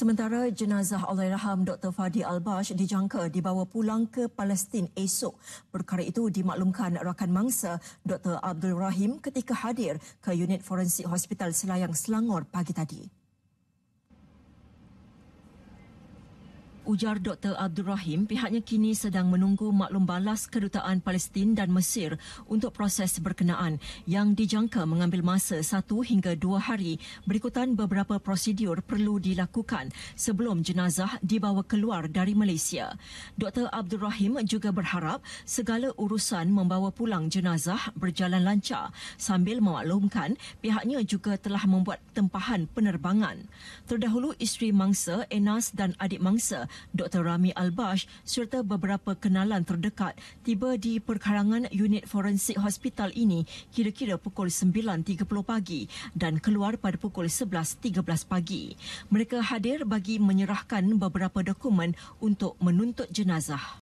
Sementara jenazah Allahyarham Dr. Fadi Albash dijangka dibawa pulang ke Palestin esok. Perkara itu dimaklumkan rakan mangsa Dr. Abdul Rahim ketika hadir ke unit forensik Hospital Selayang Selangor pagi tadi. ujar Dr. Abdul Rahim, pihaknya kini sedang menunggu maklum balas kedutaan Palestin dan Mesir untuk proses berkenaan yang dijangka mengambil masa satu hingga dua hari berikutan beberapa prosedur perlu dilakukan sebelum jenazah dibawa keluar dari Malaysia. Dr. Abdul Rahim juga berharap segala urusan membawa pulang jenazah berjalan lancar sambil memaklumkan pihaknya juga telah membuat tempahan penerbangan. Terdahulu isteri mangsa Enas dan adik mangsa Dr. Rami Albash serta beberapa kenalan terdekat tiba di perkarangan unit forensik hospital ini kira-kira pukul 9.30 pagi dan keluar pada pukul 11.13 pagi. Mereka hadir bagi menyerahkan beberapa dokumen untuk menuntut jenazah.